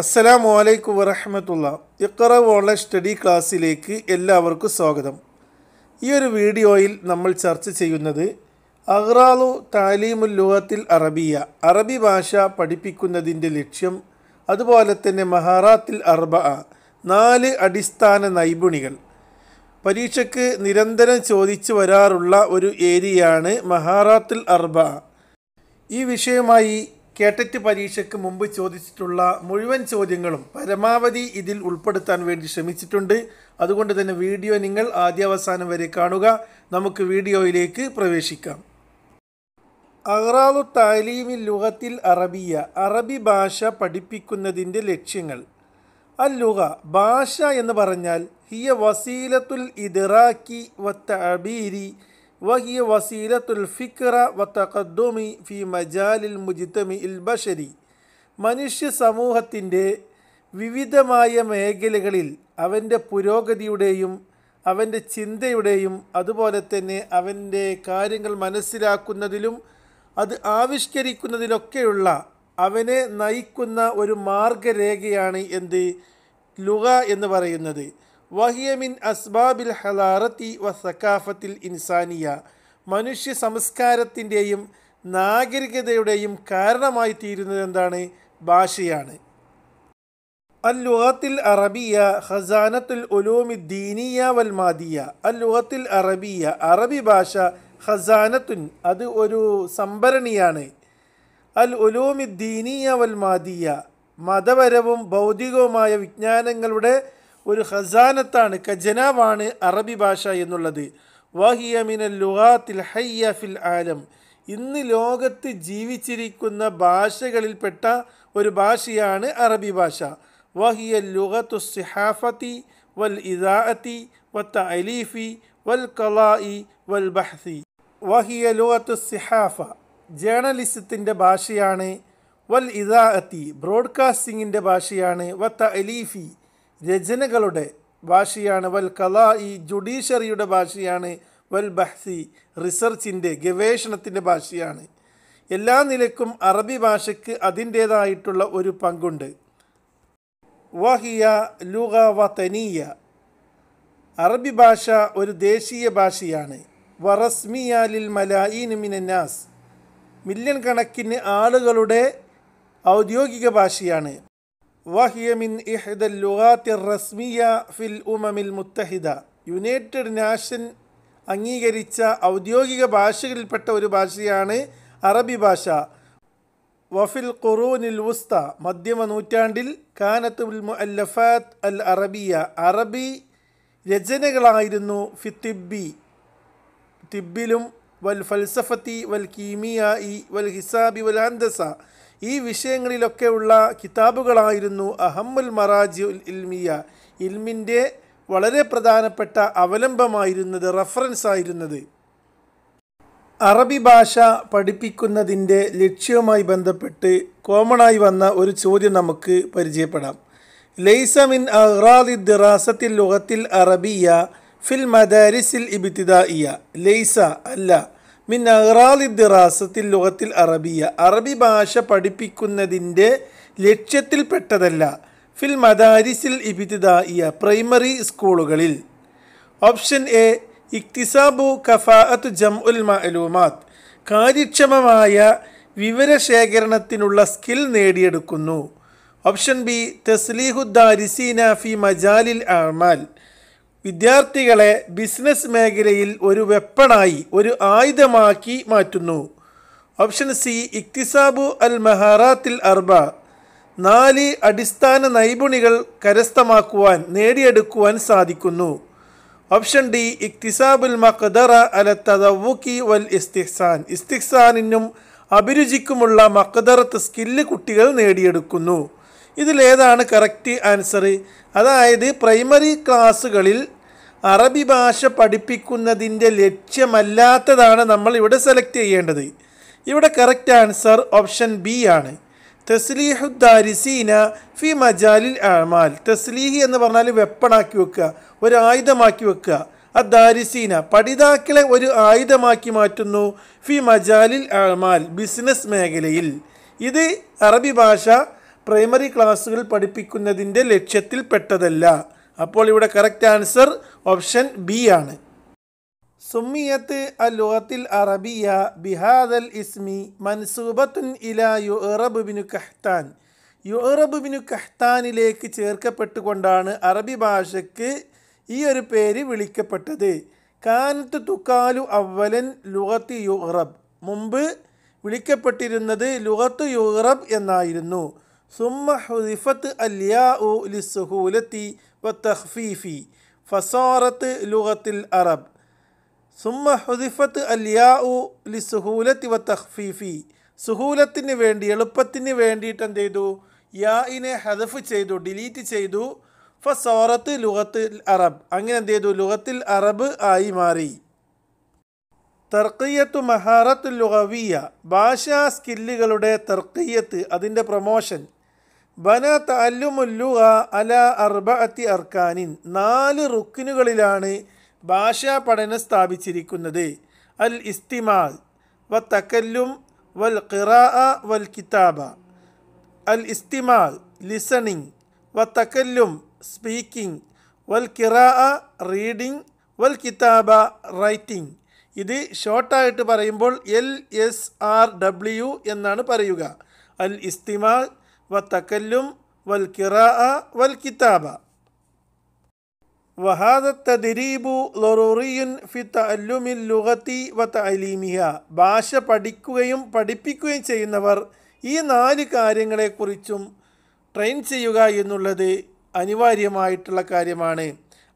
അസ്സലാമു അലൈക്കും വറഹമത്തുള്ള ഇക്കറ ഓൺലൈൻ സ്റ്റഡി ക്ലാസ്സിലേക്ക് എല്ലാവർക്കും സ്വാഗതം ഈ ഒരു വീഡിയോയിൽ നമ്മൾ ചർച്ച ചെയ്യുന്നത് അഹ്റാലു താലീമുൽ ലുഹത്തിൽ അറബിയ അറബി ഭാഷ പഠിപ്പിക്കുന്നതിൻ്റെ ലക്ഷ്യം അതുപോലെ തന്നെ മഹാറാത്തിൽ അർബ നാല് അടിസ്ഥാന നൈപുണികൾ പരീക്ഷയ്ക്ക് നിരന്തരം ചോദിച്ചു വരാറുള്ള ഒരു ഏരിയയാണ് മഹാറാത്തിൽ അർബ ഈ വിഷയമായി കേട്ടറ്റ് പരീക്ഷയ്ക്ക് മുമ്പ് ചോദിച്ചിട്ടുള്ള മുഴുവൻ ചോദ്യങ്ങളും പരമാവധി ഇതിൽ ഉൾപ്പെടുത്താൻ വേണ്ടി ശ്രമിച്ചിട്ടുണ്ട് അതുകൊണ്ട് തന്നെ വീഡിയോ നിങ്ങൾ ആദ്യാവസാനം വരെ കാണുക നമുക്ക് വീഡിയോയിലേക്ക് പ്രവേശിക്കാം അഹ്റാവു താലീമിൽ ലുഹത്തിൽ അറബിയ അറബി ഭാഷ പഠിപ്പിക്കുന്നതിൻ്റെ ലക്ഷ്യങ്ങൾ അൽ ഭാഷ എന്ന് പറഞ്ഞാൽ ഹിയ വസീലത്തുൽ ഇദറാക്കി വത്ത അബീരി വഹിയ വസീലത്തുൽ ഫിക്ര വത്തഖദ്ദുമി ഫി മജാലിൽ മുജിത്തമി ഇൽ ബഷരി മനുഷ്യ സമൂഹത്തിൻ്റെ വിവിധമായ മേഖലകളിൽ അവൻ്റെ പുരോഗതിയുടെയും അവൻ്റെ ചിന്തയുടെയും അതുപോലെ തന്നെ അവൻ്റെ കാര്യങ്ങൾ മനസ്സിലാക്കുന്നതിലും അത് ആവിഷ്കരിക്കുന്നതിലൊക്കെയുള്ള അവനെ നയിക്കുന്ന ഒരു മാർഗരേഖയാണ് എന്ത് ലുഹ എന്ന് പറയുന്നത് വഹിയമിൻ അസ്ബാബിൽ ഹലാറത്തി വ സക്കാഫത്തിൽ ഇൻസാനിയ മനുഷ്യ സംസ്കാരത്തിൻ്റെയും നാഗരികതയുടെയും കാരണമായി തീരുന്നത് എന്താണ് ഭാഷയാണ് അല്ലുഹത്തിൽ അറബിയ ഖസാനത്തുൽ ഉലൂമി ദീനിയ വൽ മാദിയ അല്ലുഹത്തിൽ അറബിയ അറബി ഭാഷ ഖസാനത്തുൻ അത് ഒരു സംഭരണിയാണ് അൽ ഉലൂമി ദീനിയ വൽ മാദിയ മതപരവും ഭൗതികവുമായ വിജ്ഞാനങ്ങളുടെ ഒരു ഖസാനത്താണ് ഖജനാവാണ് അറബി ഭാഷ എന്നുള്ളത് വാഹിയമിനൽ ലുഹാത്തിൽ ഹയ്യ ഫിൽ ആലം ഇന്ന് ലോകത്ത് ജീവിച്ചിരിക്കുന്ന ഭാഷകളിൽപ്പെട്ട ഒരു ഭാഷയാണ് അറബി ഭാഷ വഹിയ ലുഹത്തു സിഹാഫത്തി വൽ ഇദാഅത്തി വത്ത അലീഫി വൽ കലായി വൽ ബഹ്സി വഹിയ ലുഹത്തു സിഹാഫ ജേണലിസത്തിൻ്റെ ഭാഷയാണ് വൽ ഇദാഅത്തി ബ്രോഡ്കാസ്റ്റിങ്ങിൻ്റെ ഭാഷയാണ് വത്ത അലീഫി രചനകളുടെ ഭാഷയാണ് വൽ കലാ ഈ ജുഡീഷ്യറിയുടെ ഭാഷയാണ് വൽ ബഹ്സി റിസർച്ചിൻ്റെ ഗവേഷണത്തിൻ്റെ ഭാഷയാണ് എല്ലാ നിലക്കും അറബി ഭാഷയ്ക്ക് അതിൻ്റേതായിട്ടുള്ള ഒരു പങ്കുണ്ട് വഹിയ ലുഗ വതനിയ അറബി ഭാഷ ഒരു ദേശീയ ഭാഷയാണ് വറസ്മിയാലിൽ മലായിൻ മിനന്നാസ് മില്യൺ കണക്കിന് ആളുകളുടെ ഔദ്യോഗിക ഭാഷയാണ് വഹിയ മിൻ ഇഹ്ദ ലുഗാത്തി റസ്മിയ ഫിൽ ഉമമിൽ മുത്തഹിദ യുണൈറ്റഡ് നാഷൻ അംഗീകരിച്ച ഔദ്യോഗിക ഭാഷകളിൽപ്പെട്ട ഒരു ഭാഷയാണ് അറബി ഭാഷ വഫിൽ ഖുറൂനിൽ വുസ്ത മധ്യമ നൂറ്റാണ്ടിൽ കാനത്ത് ഉൽ അൽ അറബിയ അറബി രചനകളായിരുന്നു ഫിത്തിബി തിബിലും വൽ ഫൽസഫത്തി വൽ കീമിയ ഇ വൽ ഹിസാബി വൽ ഹന്ദസ ഈ വിഷയങ്ങളിലൊക്കെയുള്ള കിതാബുകളായിരുന്നു അഹമ്മുൽ മറാജ് ഉൽ ഇൽമിയ ഇൽമിൻ്റെ വളരെ പ്രധാനപ്പെട്ട അവലംബമായിരുന്നത് റഫറൻസ് ആയിരുന്നത് അറബി ഭാഷ പഠിപ്പിക്കുന്നതിൻ്റെ ലക്ഷ്യവുമായി ബന്ധപ്പെട്ട് കോമണായി വന്ന ഒരു ചോദ്യം നമുക്ക് പരിചയപ്പെടാം ലൈസ മിൻ അഹ്റാദി ദിറാസത്തിൽ ലുഹത്തിൽ അറബിയ ഫിൽ മദാരിസിൽ ഇയ ലൈസ അല്ല മിൻ അഹ്റാലിദ്റാസത്തിൽ ലുഹത്തിൽ അറബിയ അറബി ഭാഷ പഠിപ്പിക്കുന്നതിൻ്റെ ലക്ഷ്യത്തിൽപ്പെട്ടതല്ല ഫിൽ മദാരിസിൽ ഇബിതിദായിയ പ്രൈമറി സ്കൂളുകളിൽ ഓപ്ഷൻ എ ഇക്തിസാബു കഫാഅത്ത് ജം ഉൽ മഅലൂമാത്ത് കാര്യക്ഷമമായ വിവരശേഖരണത്തിനുള്ള സ്കിൽ നേടിയെടുക്കുന്നു ഓപ്ഷൻ ബി തസ്ലീഹുദ്ദാരിസീന ഫി മജാലിൽ അഹ്മാൽ വിദ്യാർത്ഥികളെ ബിസിനസ് മേഖലയിൽ ഒരു വെപ്പണായി ഒരു ആയുധമാക്കി മാറ്റുന്നു ഓപ്ഷൻ സി ഇക്തിസാബു അൽ മഹാറാത്തിൽ അർബ നാല് അടിസ്ഥാന നൈപുണികൾ കരസ്ഥമാക്കുവാൻ നേടിയെടുക്കുവാൻ സാധിക്കുന്നു ഓപ്ഷൻ ഡി ഇക്തിസാബുൽ മഖദറ അല തദവുക്കി വൽ ഇസ്തിഹ്സാൻ ഇസ്തിഹ്സാനിനും അഭിരുചിക്കുമുള്ള മക്കദറത്ത് സ്കില്ല് കുട്ടികൾ നേടിയെടുക്കുന്നു ഇതിലേതാണ് കറക്റ്റ് ആൻസർ അതായത് പ്രൈമറി ക്ലാസ്സുകളിൽ അറബി ഭാഷ പഠിപ്പിക്കുന്നതിൻ്റെ ലക്ഷ്യമല്ലാത്തതാണ് നമ്മൾ ഇവിടെ സെലക്ട് ചെയ്യേണ്ടത് ഇവിടെ കറക്റ്റ് ആൻസർ ഓപ്ഷൻ ബി ആണ് തെസ്ലീഹുദ്ദാരിസീന ഫി മജാലിൽ അമാൽ തെസ്ലീഹി എന്ന് പറഞ്ഞാൽ വെപ്പണാക്കി വെക്കുക ഒരു ആയുധമാക്കി വെക്കുക അദ്ദാരിസീന പഠിതാക്കളെ ഒരു ആയുധമാക്കി മാറ്റുന്നു ഫി മജാലിൽ അമാൽ ബിസിനസ് മേഖലയിൽ ഇത് അറബി ഭാഷ പ്രൈമറി ക്ലാസ്സുകൾ പഠിപ്പിക്കുന്നതിൻ്റെ ലക്ഷ്യത്തിൽപ്പെട്ടതല്ല അപ്പോൾ ഇവിടെ കറക്റ്റ് ആൻസർ ഓപ്ഷൻ ബി ആണ് സുമിയത്ത് അൽ ലുഗത്തിൽ അറബിയ ബിഹാദൽ ഇസ്മി മൻസൂബത്തുൻ ഇല യുറബ് ബിനു കഹ്താൻ യുറബ് ബിനു കഹ്താനിലേക്ക് ചേർക്കപ്പെട്ടുകൊണ്ടാണ് അറബി ഭാഷയ്ക്ക് ഈ ഒരു പേര് വിളിക്കപ്പെട്ടത് കാനത്ത് തുക്കാലു അവലൻ ലുഗത്ത് യുറബ് മുമ്പ് വിളിക്കപ്പെട്ടിരുന്നത് ലുഗത്ത് യുറബ് എന്നായിരുന്നു സുമ്മ ഹുദിഫത്ത് അല്യാ ഉ ലിസുഹൂലത്തി വ തഹ്ഫീഫി ഫസോറത്ത് ലുഹത്തിൽ അറബ് സുമ ഹുദിഫത്ത് അൽ യാഉ ലി സുഹൂലത്ത് വ തഹ്ഫീഫി സുഹൂലത്തിന് വേണ്ടി എളുപ്പത്തിന് വേണ്ടിയിട്ട് എന്ത് ചെയ്തു യാഇനെ ഹദഫ് ചെയ്തു ഡിലീറ്റ് ചെയ്തു ഫസോറത്ത് ലുഹത്ത് അറബ് അങ്ങനെ എന്ത് ചെയ്തു ലുഹത്തിൽ അറബ് ആയി മാറി തർക്കീയത്തു മഹാറത്ത് ലുഹവിയ ഭാഷാ സ്കില്ലുകളുടെ തർക്കീയത്ത് അതിൻ്റെ പ്രൊമോഷൻ ബന തല്ലുമുല്ലുക അല അർബഅത്തി അർക്കാനിൻ നാല് റുക്കിനുകളിലാണ് ഭാഷാ പഠനം സ്ഥാപിച്ചിരിക്കുന്നത് അൽ ഇസ്തിമാൽ വ തക്കല്ലും വൽ ഖിറാ വൽ കിതാബ അൽ ഇസ്തിമാൽ ലിസണിംഗ് വ തക്കല്ലും സ്പീക്കിംഗ് വൽ ഖിറാ റീഡിംഗ് വൽ കിതാബ റൈറ്റിംഗ് ഇത് ഷോർട്ടായിട്ട് പറയുമ്പോൾ എൽ എസ് ആർ ഡബ്ല്യു എന്നാണ് പറയുക അൽ ഇസ്തിമാൽ വത്തക്കല്ലും വൽ കിറാ വൽ കിതാബ وهذا ഫി ضروري في تعلم اللغة وتعليمها ഭാഷ പഠിക്കുകയും പഠിപ്പിക്കുകയും ചെയ്യുന്നവർ ഈ നാല് കാര്യങ്ങളെക്കുറിച്ചും ട്രെയിൻ ചെയ്യുക എന്നുള്ളത് അനിവാര്യമായിട്ടുള്ള കാര്യമാണ്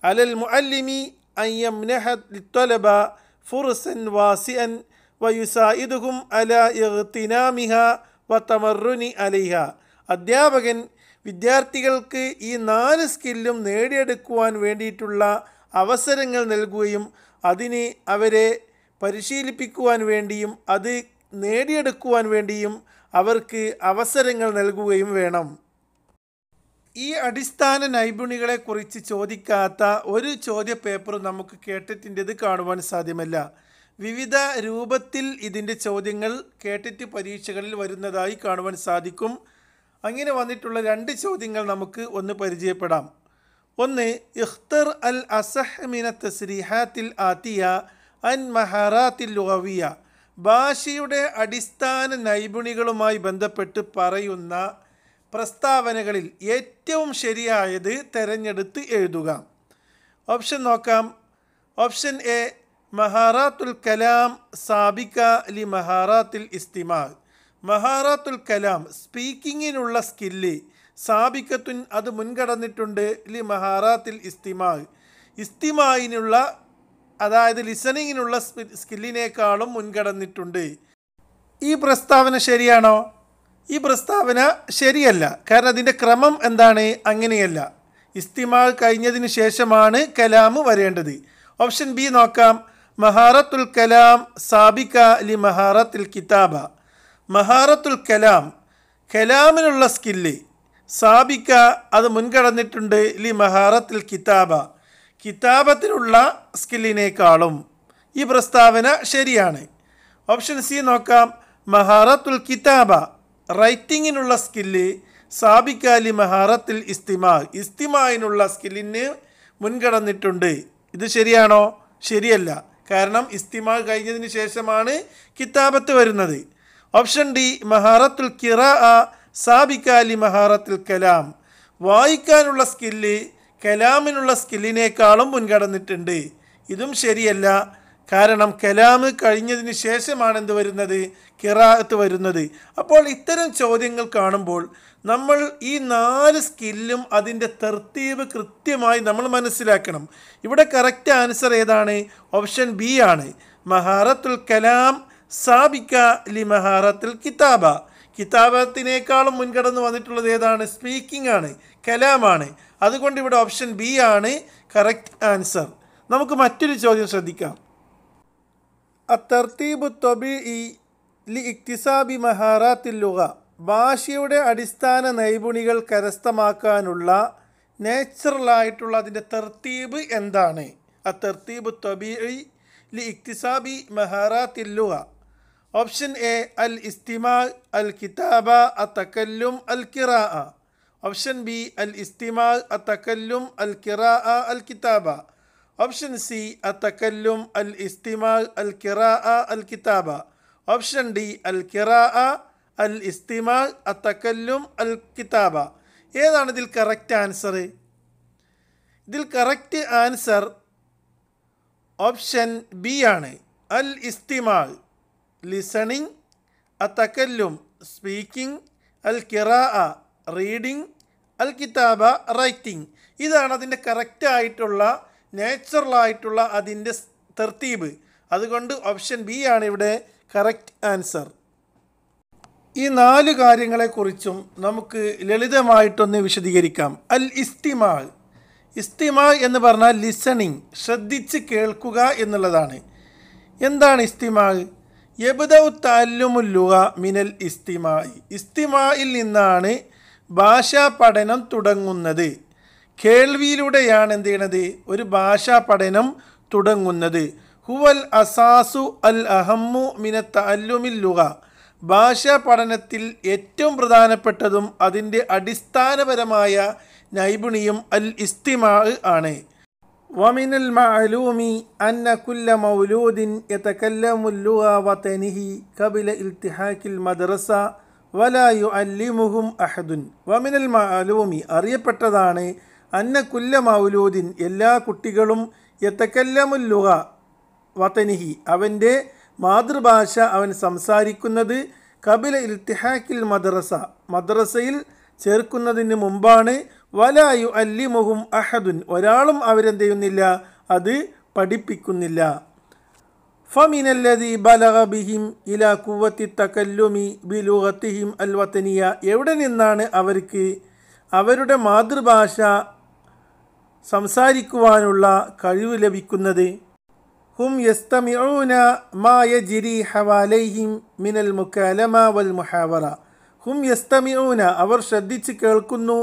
അലൽ മുഅല്ലിമി അയ്യംനഹത്വലബ ഫുർസൻ വാസിയൻ വയുസായിദുഹും അല ഇഹ്തിനാമിഹ വ തമറുനി അലിഹ അധ്യാപകൻ വിദ്യാർത്ഥികൾക്ക് ഈ നാല് സ്കില്ലും നേടിയെടുക്കുവാൻ വേണ്ടിയിട്ടുള്ള അവസരങ്ങൾ നൽകുകയും അതിന് അവരെ പരിശീലിപ്പിക്കുവാൻ വേണ്ടിയും അത് നേടിയെടുക്കുവാൻ വേണ്ടിയും അവർക്ക് അവസരങ്ങൾ നൽകുകയും വേണം ഈ അടിസ്ഥാന നൈപുണികളെക്കുറിച്ച് ചോദിക്കാത്ത ഒരു ചോദ്യ പേപ്പറും നമുക്ക് കേട്ടത്തിൻ്റെത് കാണുവാൻ സാധ്യമല്ല വിവിധ രൂപത്തിൽ ഇതിൻ്റെ ചോദ്യങ്ങൾ കേട്ടിട്ട് പരീക്ഷകളിൽ വരുന്നതായി കാണുവാൻ സാധിക്കും അങ്ങനെ വന്നിട്ടുള്ള രണ്ട് ചോദ്യങ്ങൾ നമുക്ക് ഒന്ന് പരിചയപ്പെടാം ഒന്ന് ഇഖ്തർ അൽ അസഹ്മിന തസ്രീഹാത്തിൽ ആത്തിയ അൻ മഹാറാത്തിൽ ലുഹവിയ ഭാഷയുടെ അടിസ്ഥാന നൈപുണികളുമായി ബന്ധപ്പെട്ട് പറയുന്ന പ്രസ്താവനകളിൽ ഏറ്റവും ശരിയായത് തെരഞ്ഞെടുത്ത് എഴുതുക ഓപ്ഷൻ നോക്കാം ഓപ്ഷൻ എ മഹാറാത്തുൽ കലാം സാബിക ലി മഹാറാത്തിൽ ഇസ്തിമാൽ മഹാറാത്തുൽ കലാം സ്പീക്കിങ്ങിനുള്ള സ്കില്ല് സാബിക്കത്തുൻ അത് മുൻകടന്നിട്ടുണ്ട് ലി മഹാറാത്തിൽ ഇസ്തിമാ ഇസ്തിമായിനുള്ള അതായത് ലിസണിങ്ങിനുള്ള സ്കില്ലിനേക്കാളും മുൻകടന്നിട്ടുണ്ട് ഈ പ്രസ്താവന ശരിയാണോ ഈ പ്രസ്താവന ശരിയല്ല കാരണം അതിൻ്റെ ക്രമം എന്താണ് അങ്ങനെയല്ല ഇസ്തിമാ കഴിഞ്ഞതിന് ശേഷമാണ് കലാം വരേണ്ടത് ഓപ്ഷൻ ബി നോക്കാം മഹാറത്തുൽ കലാം സാബിക്ക ലി മഹാറത്തുൽ കിതാബ മഹാറത്തുൽ കലാം കലാമിനുള്ള സ്കില്ല് സാബിക്ക അത് മുൻകടന്നിട്ടുണ്ട് ലി മഹാറത്തിൽ കിതാബ കിതാബത്തിനുള്ള സ്കില്ലിനേക്കാളും ഈ പ്രസ്താവന ശരിയാണ് ഓപ്ഷൻ സി നോക്കാം മഹാറത്തുൽ കിതാബ റൈറ്റിങ്ങിനുള്ള സ്കില്ല് ലി മഹാറത്തിൽ ഇസ്തിമാ ഇസ്തിമായിനുള്ള സ്കില്ലിന് മുൻകടന്നിട്ടുണ്ട് ഇത് ശരിയാണോ ശരിയല്ല കാരണം ഇസ്തിമാ കഴിഞ്ഞതിന് ശേഷമാണ് കിതാബത്ത് വരുന്നത് ഓപ്ഷൻ ഡി മഹാറത്തുൽ കിറ സാബിക്കാലി മഹാറത്തുൽ കലാം വായിക്കാനുള്ള സ്കില്ല് കലാമിനുള്ള സ്കില്ലിനേക്കാളും മുൻകടന്നിട്ടുണ്ട് ഇതും ശരിയല്ല കാരണം കലാമ് കഴിഞ്ഞതിന് ശേഷമാണ് എന്ത് വരുന്നത് കിറാത്ത് വരുന്നത് അപ്പോൾ ഇത്തരം ചോദ്യങ്ങൾ കാണുമ്പോൾ നമ്മൾ ഈ നാല് സ്കില്ലും അതിൻ്റെ തെർത്തീവ് കൃത്യമായി നമ്മൾ മനസ്സിലാക്കണം ഇവിടെ കറക്റ്റ് ആൻസർ ഏതാണ് ഓപ്ഷൻ ബി ആണ് മഹാറത്തുൽ കലാം സാബിക്ക ലിമഹാറത്തിൽ കിതാബ കിതാബത്തിനേക്കാളും മുൻകടന്ന് വന്നിട്ടുള്ളത് ഏതാണ് സ്പീക്കിംഗ് ആണ് കലാമാണ് അതുകൊണ്ട് ഇവിടെ ഓപ്ഷൻ ബി ആണ് കറക്റ്റ് ആൻസർ നമുക്ക് മറ്റൊരു ചോദ്യം ശ്രദ്ധിക്കാം അത്തർത്തീബ് തൊബി ഇ ലി ഇക്തിസാബി മഹാറാത്തില്ലുക ഭാഷയുടെ അടിസ്ഥാന നൈപുണികൾ കരസ്ഥമാക്കാനുള്ള നാച്ചുറലായിട്ടുള്ള അതിൻ്റെ തെർത്തീബ് എന്താണ് അത്തർത്തീബ് തൊബി ലി ഇക്തിസാബി മഹാറാത്തില്ലുക ഓപ്ഷൻ എ അൽ ഇസ്തിമ അൽ കിതാബ അ തക്കല്ലും അൽ കിറാ ഓപ്ഷൻ ബി അൽ ഇസ്തിമ അ തക്കല്ലും അൽ കിറാ അൽ കിതാബ ഓപ്ഷൻ സി അ തക്കല്ലും അൽ ഇസ്തിമ അൽ കിറാ അൽ കിതാബ ഓപ്ഷൻ ഡി അൽ കിറാ അൽ ഇസ്തിമ അ തക്കല്ലും അൽ കിതാബ ഏതാണ് ഇതിൽ കറക്റ്റ് ആൻസർ ഇതിൽ കറക്റ്റ് ആൻസർ ഓപ്ഷൻ ബി ആണ് അൽ ഇസ്തിമാൽ ലിസണിങ് അത്തക്കല്ലും സ്പീക്കിംഗ് അൽ കിറ റീഡിംഗ് അൽ കിതാബ റൈറ്റിംഗ് ഇതാണ് അതിൻ്റെ കറക്റ്റായിട്ടുള്ള നാച്ചുറലായിട്ടുള്ള അതിൻ്റെ തെർത്തീബ് അതുകൊണ്ട് ഓപ്ഷൻ ബി ആണ് ഇവിടെ കറക്റ്റ് ആൻസർ ഈ നാല് കാര്യങ്ങളെക്കുറിച്ചും നമുക്ക് ലളിതമായിട്ടൊന്ന് വിശദീകരിക്കാം അൽ ഇസ്തിമാൾ ഇസ്തിമാൾ എന്ന് പറഞ്ഞാൽ ലിസണിങ് ശ്രദ്ധിച്ച് കേൾക്കുക എന്നുള്ളതാണ് എന്താണ് ഇസ്തിമാൾ താല്യമുല്ലുക മിനൽ ഇസ്തിമായി ഇസ്തിമായിൽ നിന്നാണ് ഭാഷാ പഠനം തുടങ്ങുന്നത് കേൾവിയിലൂടെയാണ് എന്ത് ചെയ്യണത് ഒരു ഭാഷാ പഠനം തുടങ്ങുന്നത് ഹുവൽ അസാസു അൽ അഹമ്മു മിന താല്യമില്ലുക ഭാഷാ പഠനത്തിൽ ഏറ്റവും പ്രധാനപ്പെട്ടതും അതിൻ്റെ അടിസ്ഥാനപരമായ നൈപുണിയും അൽ ഇസ്തിമാ ആണ് ومن المعلوم أن كل مولود يتكلم اللغة وطنه قبل التحاق المدرسة ولا يعلمهم أحد ومن المعلوم അറിയപ്പെട്ടതാണ് അന്ന കുല്ല മൗലൂദിൻ എല്ലാ കുട്ടികളും യത്തക്കല്ലമുല്ലുക വത്തനിഹി അവൻ്റെ മാതൃഭാഷ അവൻ സംസാരിക്കുന്നത് കപില ഇൽത്തിഹാക്കിൽ മദ്രസ മദ്രസയിൽ ചേർക്കുന്നതിന് മുമ്പാണ് വലായു അല്ലിമുഹും അഹദുൻ ഒരാളും അവരെന്ത് ചെയ്യുന്നില്ല അത് പഠിപ്പിക്കുന്നില്ല ഫമിനല്ലതി ബലഹബിഹിം ബിഹിം ഇല കുവത്തി തക്കല്ലുമി ബിലുഹത്തിഹിം അൽവത്തനിയ എവിടെ നിന്നാണ് അവർക്ക് അവരുടെ മാതൃഭാഷ സംസാരിക്കുവാനുള്ള കഴിവ് ലഭിക്കുന്നത് ഹും യസ്തമിഊന മായ ജിരി ഹവാലൈഹിം മിനൽ മുക്കാലമ വൽ മുഹാവറ ഹും യസ്തമിഊന അവർ ശ്രദ്ധിച്ച് കേൾക്കുന്നു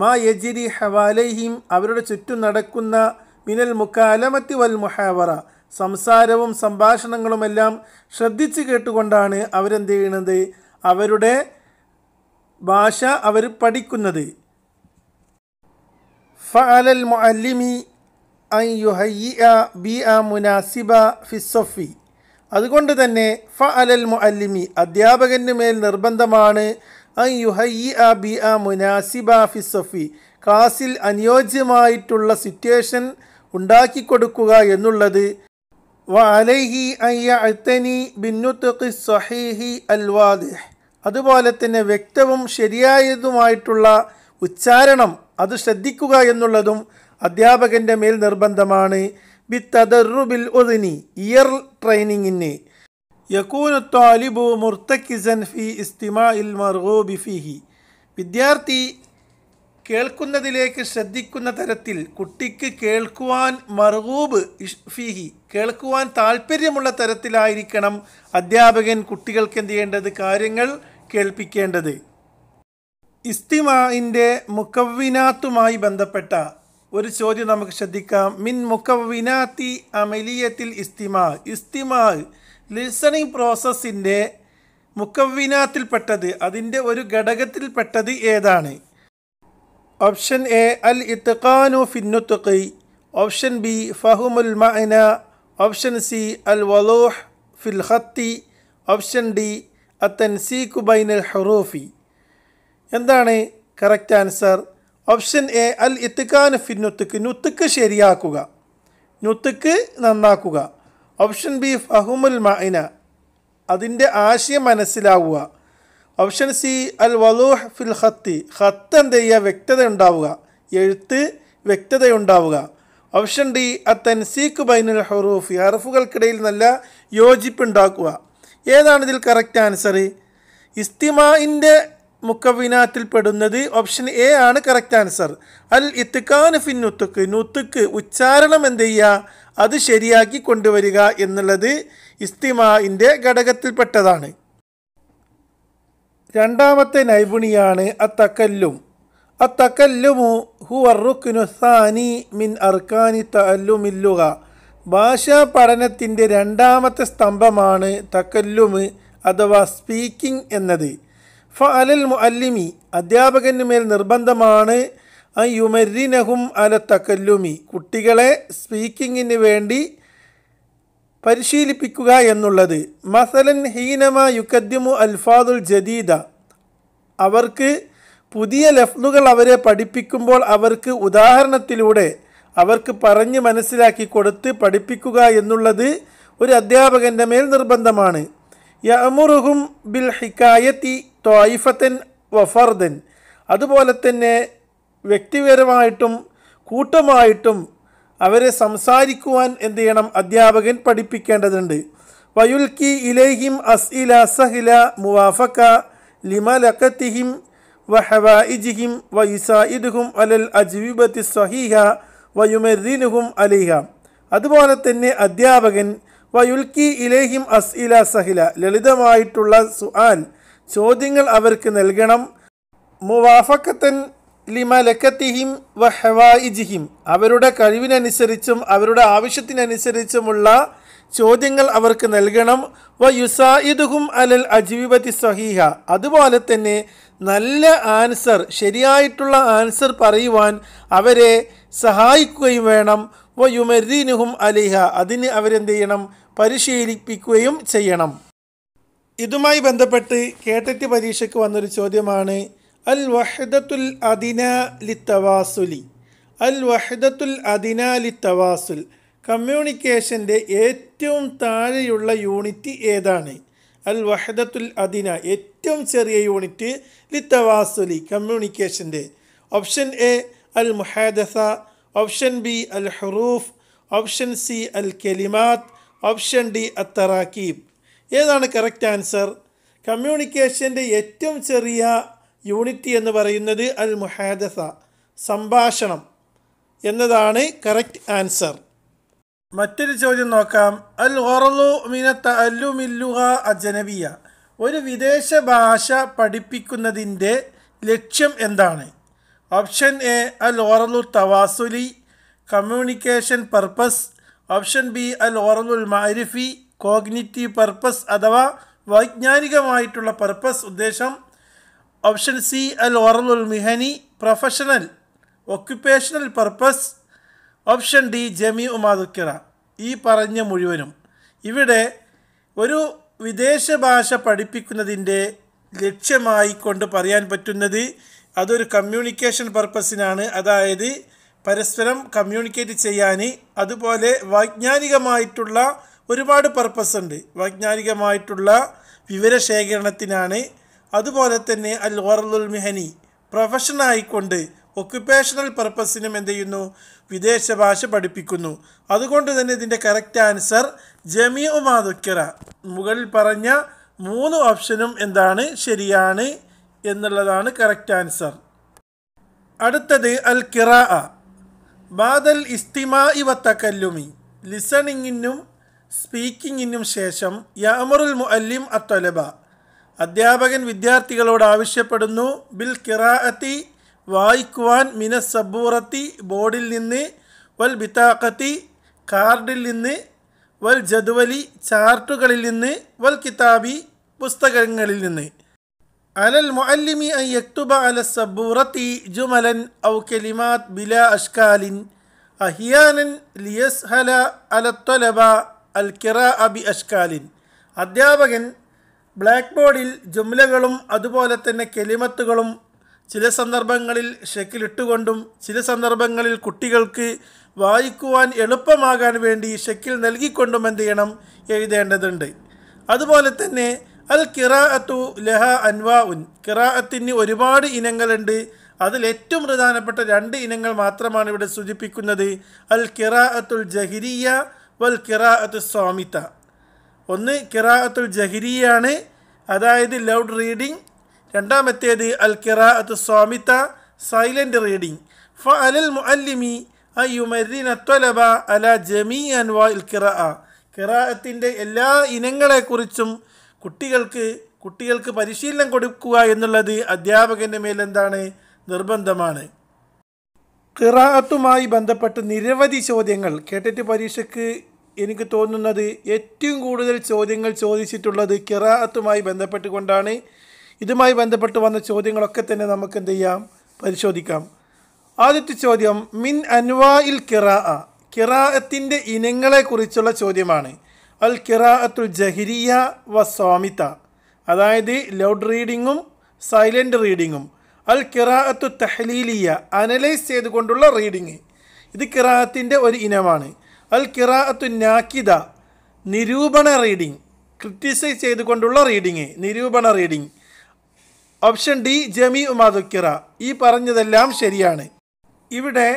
മാ യജിരി ഹവാലൈഹിം അവരുടെ ചുറ്റും നടക്കുന്ന മിനൽ മുക്കാലമത്തി വൽ മുഹാവറ സംസാരവും സംഭാഷണങ്ങളുമെല്ലാം ശ്രദ്ധിച്ച് കേട്ടുകൊണ്ടാണ് അവരെന്ത് ചെയ്യുന്നത് അവരുടെ ഭാഷ അവർ പഠിക്കുന്നത് ഫഅലൽ മുഅല്ലിമി അൻ യുഹയ്യ ബി അ മുനാസിബ ഫിസ്സഫി അതുകൊണ്ട് തന്നെ ഫ അലൽ മുഅല്ലിമി അധ്യാപകൻ്റെ മേൽ നിർബന്ധമാണ് ബി അ ക്ലാസ്സിൽ അനുയോജ്യമായിട്ടുള്ള സിറ്റുവേഷൻ ഉണ്ടാക്കിക്കൊടുക്കുക എന്നുള്ളത് അൽവാദിഹ് അതുപോലെ തന്നെ വ്യക്തവും ശരിയായതുമായിട്ടുള്ള ഉച്ചാരണം അത് ശ്രദ്ധിക്കുക എന്നുള്ളതും അധ്യാപകൻ്റെ മേൽ നിർബന്ധമാണ് ബി തദറുബിൽ ഒതിനി ഇയർ ട്രെയിനിങ്ങിന് യക്കൂനു താലിബു മുർത്തക്കിസൻ ഫി ഇസ്തിമാ ഇൽ മർഗൂബി ഫിഹി വിദ്യാർത്ഥി കേൾക്കുന്നതിലേക്ക് ശ്രദ്ധിക്കുന്ന തരത്തിൽ കുട്ടിക്ക് കേൾക്കുവാൻ മർഗൂബ് ഫിഹി കേൾക്കുവാൻ താല്പര്യമുള്ള തരത്തിലായിരിക്കണം അധ്യാപകൻ കുട്ടികൾക്ക് എന്ത് ചെയ്യേണ്ടത് കാര്യങ്ങൾ കേൾപ്പിക്കേണ്ടത് ഇസ്തിമാൻ്റെ മുക്കവ്വിനാത്തുമായി ബന്ധപ്പെട്ട ഒരു ചോദ്യം നമുക്ക് ശ്രദ്ധിക്കാം മിൻ മുക്കവ്വിനാത്തി അമലിയത്തിൽ ഇസ്തിമാ ഇസ്തിമാ ലിസണിങ് പ്രോസസ്സിൻ്റെ മുഖവിനാത്തിൽപ്പെട്ടത് അതിൻ്റെ ഒരു ഘടകത്തിൽപ്പെട്ടത് ഏതാണ് ഓപ്ഷൻ എ അൽ ഇത്തഖാനു ഫിന്നുത്തുഖി ഓപ്ഷൻ ബി ഫഹുമുൽ മഅന ഓപ്ഷൻ സി അൽ വലൂഹ് ഫിൽ ഹത്തി ഓപ്ഷൻ ഡി അത്തൻസീഖു ബൈനൽ ഹറൂഫി എന്താണ് കറക്റ്റ് ആൻസർ ഓപ്ഷൻ എ അൽ ഇത്തിഖാൻ ഫിൻ നുത്തുക്ക് ശരിയാക്കുക നുത്തുക്ക് നന്നാക്കുക ഓപ്ഷൻ ബി ഫഹുമുൽ മഅന അതിൻ്റെ ആശയം മനസ്സിലാവുക ഓപ്ഷൻ സി അൽ വലൂഹ് ഫിൽ ഖത്തി ഖത്ത് എന്ത് ചെയ്യുക വ്യക്തത ഉണ്ടാവുക എഴുത്ത് വ്യക്തത ഉണ്ടാവുക ഓപ്ഷൻ ഡി അ തൻസീഖ് ബൈനുൽ ഹറൂഫി ഹറഫുകൾക്കിടയിൽ നല്ല ഉണ്ടാക്കുക ഏതാണ് ഇതിൽ കറക്റ്റ് ആൻസർ ഇസ്തിമാഇൻ്റെ മുക്കവിനാത്തിൽ പെടുന്നത് ഓപ്ഷൻ എ ആണ് കറക്റ്റ് ആൻസർ അൽ ഇത്തുക്കാന് ഫിൻ നുത്തുക്ക് നുത്തുക്ക് ഉച്ചാരണം എന്ത് ചെയ്യുക അത് ശരിയാക്കി കൊണ്ടുവരിക എന്നുള്ളത് ഇസ്തിമാൻ്റെ ഘടകത്തിൽപ്പെട്ടതാണ് രണ്ടാമത്തെ നൈപുണിയാണ് അത്തക്കല്ലും അത്തക്കല്ലുമു സാനി മിൻ അർക്കാനി തല്ലുമില്ലുക ഭാഷാ പഠനത്തിൻ്റെ രണ്ടാമത്തെ സ്തംഭമാണ് തക്കല്ലുമ് അഥവാ സ്പീക്കിംഗ് എന്നത് ഫ അലൽ മുഅല്ലിമി അധ്യാപകന് മേൽ നിർബന്ധമാണ് യുമരിനഹും അല തക്കല്ലുമി കുട്ടികളെ സ്പീക്കിങ്ങിന് വേണ്ടി പരിശീലിപ്പിക്കുക എന്നുള്ളത് മസലൻ ഹീനമ യുക്കദ്യമു അൽഫാദുൽ ജദീദ അവർക്ക് പുതിയ ലഫ്നുകൾ അവരെ പഠിപ്പിക്കുമ്പോൾ അവർക്ക് ഉദാഹരണത്തിലൂടെ അവർക്ക് പറഞ്ഞ് മനസ്സിലാക്കി കൊടുത്ത് പഠിപ്പിക്കുക എന്നുള്ളത് ഒരു അധ്യാപകൻ്റെ മേൽ നിർബന്ധമാണ് യമുറുഹും ബിൽ ഹിക്കായത്തി തോയിഫത്തൻ വഫർദൻ അതുപോലെ തന്നെ വ്യക്തിപരമായിട്ടും കൂട്ടമായിട്ടും അവരെ സംസാരിക്കുവാൻ എന്ത് ചെയ്യണം അധ്യാപകൻ പഠിപ്പിക്കേണ്ടതുണ്ട് വയുൽക്കി അസ് ഇല സഹില മുവാഫക്ക ലിമലക്കത്തിഹിം വ വയുസായിദുഹും അലൽ അജീബത്തി സഹിഹ വയുമെറിനുഹും അലിഹ അതുപോലെ തന്നെ അധ്യാപകൻ വയുൽക്കി ഇലേഹിം ഇല സഹില ലളിതമായിട്ടുള്ള സുആൽ ചോദ്യങ്ങൾ അവർക്ക് നൽകണം മുവാഫക്കത്തൻ ലിമലക്കത്തിഹിം വഹവായിജിഹിം അവരുടെ കഴിവിനനുസരിച്ചും അവരുടെ ആവശ്യത്തിനനുസരിച്ചുമുള്ള ചോദ്യങ്ങൾ അവർക്ക് നൽകണം വ യുസായിദുഹും അലൽ അജീവതി സഹീഹ അതുപോലെ തന്നെ നല്ല ആൻസർ ശരിയായിട്ടുള്ള ആൻസർ പറയുവാൻ അവരെ സഹായിക്കുകയും വേണം വ യുമരീനുഹും അലിഹ അതിന് അവരെന്ത് ചെയ്യണം പരിശീലിപ്പിക്കുകയും ചെയ്യണം ഇതുമായി ബന്ധപ്പെട്ട് കേട്ടറ്റ് പരീക്ഷയ്ക്ക് വന്നൊരു ചോദ്യമാണ് അൽ വഹദത്തുൽ അദിന ലിത്തവാസുലി അൽ വഹദത്തുൽ അദിന തവാസുൽ കമ്മ്യൂണിക്കേഷൻ്റെ ഏറ്റവും താഴെയുള്ള യൂണിറ്റ് ഏതാണ് അൽ വഹദത്തുൽ അദിന ഏറ്റവും ചെറിയ യൂണിറ്റ് തവാസുലി കമ്മ്യൂണിക്കേഷൻ്റെ ഓപ്ഷൻ എ അൽ മുഹാദസ ഓപ്ഷൻ ബി അൽ ഹറൂഫ് ഓപ്ഷൻ സി അൽ കെലിമാത്ത് ഓപ്ഷൻ ഡി അത്തറാക്കീബ് ഏതാണ് കറക്റ്റ് ആൻസർ കമ്മ്യൂണിക്കേഷൻ്റെ ഏറ്റവും ചെറിയ യൂണിറ്റി എന്ന് പറയുന്നത് അൽ മുഹാദസ സംഭാഷണം എന്നതാണ് കറക്റ്റ് ആൻസർ മറ്റൊരു ചോദ്യം നോക്കാം അൽ ഒറലു മിനത്ത അല്ലുമില്ലുഹ അജനബിയ ഒരു വിദേശ ഭാഷ പഠിപ്പിക്കുന്നതിൻ്റെ ലക്ഷ്യം എന്താണ് ഓപ്ഷൻ എ അൽ ഓറലു തവാസുലി കമ്മ്യൂണിക്കേഷൻ പർപ്പസ് ഓപ്ഷൻ ബി അൽ ഓറലുൽ മാരിഫി കോഗ്നിറ്റീവ് പർപ്പസ് അഥവാ വൈജ്ഞാനികമായിട്ടുള്ള പർപ്പസ് ഉദ്ദേശം ഓപ്ഷൻ സി അൽ വറലുൽ മിഹനി professional occupational purpose option D ജമി ഉമാദുക്കിറ ഈ പറഞ്ഞ മുഴുവനും ഇവിടെ ഒരു വിദേശ ഭാഷ പഠിപ്പിക്കുന്നതിൻ്റെ ലക്ഷ്യമായി കൊണ്ട് പറയാൻ പറ്റുന്നത് അതൊരു കമ്മ്യൂണിക്കേഷൻ പർപ്പസിനാണ് അതായത് പരസ്പരം കമ്മ്യൂണിക്കേറ്റ് ചെയ്യാൻ അതുപോലെ വൈജ്ഞാനികമായിട്ടുള്ള ഒരുപാട് പർപ്പസ് ഉണ്ട് വൈജ്ഞാനികമായിട്ടുള്ള വിവരശേഖരണത്തിനാണ് അതുപോലെ തന്നെ അൽ വർലുൽ മെഹനി ആയിക്കൊണ്ട് ഒക്യുപ്പേഷണൽ പർപ്പസിനും എന്ത് ചെയ്യുന്നു വിദേശ ഭാഷ പഠിപ്പിക്കുന്നു അതുകൊണ്ട് തന്നെ ഇതിൻ്റെ കറക്റ്റ് ആൻസർ ജമീ മാതുക്കിറ മുകളിൽ പറഞ്ഞ മൂന്ന് ഓപ്ഷനും എന്താണ് ശരിയാണ് എന്നുള്ളതാണ് കറക്റ്റ് ആൻസർ അടുത്തത് അൽ കിറാ ബാദൽ ഇസ്തിമാ ഇവ തക്കല്ലുമി ലിസണിങ്ങിനും സ്പീക്കിങ്ങിനും ശേഷം യാമറുൽ മുഅല്ലിം അത്തലബ അധ്യാപകൻ വിദ്യാർത്ഥികളോട് ആവശ്യപ്പെടുന്നു ബിൽ കിറാഅത്തി വായിക്കുവാൻ മിനസ് സബൂറത്തി ബോർഡിൽ നിന്ന് വൽ ബിത്താക്കത്തി കാർഡിൽ നിന്ന് വൽ ജതുവലി ചാർട്ടുകളിൽ നിന്ന് വൽ കിതാബി പുസ്തകങ്ങളിൽ നിന്ന് അലൽ മുഅല്ലിമി അൻ യക്തുബ അല സബൂറത്തി ജുമലൻ ഔ കലിമാത് ബില അഷ്കാലിൻ അഹിയാനൻ ലിയസ് ഹല അലത്തൊലബ അൽ കിറാ അബി അഷ്കാലിൻ അധ്യാപകൻ ബ്ലാക്ക് ബോർഡിൽ ജുംലകളും അതുപോലെ തന്നെ കെലിമത്തുകളും ചില സന്ദർഭങ്ങളിൽ ഷെക്കിലിട്ടുകൊണ്ടും ചില സന്ദർഭങ്ങളിൽ കുട്ടികൾക്ക് വായിക്കുവാൻ എളുപ്പമാകാൻ വേണ്ടി ഷെക്കിൽ നൽകിക്കൊണ്ടും എന്ത് ചെയ്യണം എഴുതേണ്ടതുണ്ട് അതുപോലെ തന്നെ അൽ കിറാഅത്തു ലഹ അൻവാ ഉൻ കിറാഅത്തിന് ഒരുപാട് ഇനങ്ങളുണ്ട് അതിൽ ഏറ്റവും പ്രധാനപ്പെട്ട രണ്ട് ഇനങ്ങൾ മാത്രമാണ് ഇവിടെ സൂചിപ്പിക്കുന്നത് അൽ കിറാഅത്തുൽ ജഹിരിയ വൽ അത്തു സ്വാമിത്ത ഒന്ന് കിറാഅത്തുൽ ജഹിരിയാണ് അതായത് ലൗഡ് റീഡിംഗ് രണ്ടാമത്തേത് അൽ കിറാഅത്ത് സ്വാമിത്ത സൈലൻ്റ് റീഡിംഗ് ഫ അലൽ മുഅല്ലിമി അയ്യുമരീൻ അത്വലബ അല ജമീ അൻവാ ഇൽ കിറാ കിറാഅത്തിൻ്റെ എല്ലാ ഇനങ്ങളെക്കുറിച്ചും കുട്ടികൾക്ക് കുട്ടികൾക്ക് പരിശീലനം കൊടുക്കുക എന്നുള്ളത് അധ്യാപകൻ്റെ മേലെന്താണ് നിർബന്ധമാണ് കിറാഅത്തുമായി ബന്ധപ്പെട്ട് നിരവധി ചോദ്യങ്ങൾ കേട്ടിട്ട് പരീക്ഷയ്ക്ക് എനിക്ക് തോന്നുന്നത് ഏറ്റവും കൂടുതൽ ചോദ്യങ്ങൾ ചോദിച്ചിട്ടുള്ളത് കിറാത്തുമായി ബന്ധപ്പെട്ടുകൊണ്ടാണ് ഇതുമായി ബന്ധപ്പെട്ട് വന്ന ചോദ്യങ്ങളൊക്കെ തന്നെ നമുക്ക് എന്ത് ചെയ്യാം പരിശോധിക്കാം ആദ്യത്തെ ചോദ്യം മിൻ അൻവായിൽ കിറാ കിറാഅത്തിൻ്റെ ഇനങ്ങളെക്കുറിച്ചുള്ള ചോദ്യമാണ് അൽ കിറാത്തുൽ ജഹിരിയ വ സ്വാമിത അതായത് ലൗഡ് റീഡിങ്ങും സൈലൻ്റ് റീഡിങ്ങും അൽ കിറാത്തു തഹലീലിയ അനലൈസ് ചെയ്തുകൊണ്ടുള്ള റീഡിങ് ഇത് കിറാത്തിൻ്റെ ഒരു ഇനമാണ് അൽ കിറാഅത്തു നാക്കിദ നിരൂപണ റീഡിംഗ് ക്രിറ്റിസൈസ് ചെയ്തുകൊണ്ടുള്ള റീഡിങ് നിരൂപണ റീഡിംഗ് ഓപ്ഷൻ ഡി ജമി ഉമാദുക്കിറ ഈ പറഞ്ഞതെല്ലാം ശരിയാണ് ഇവിടെ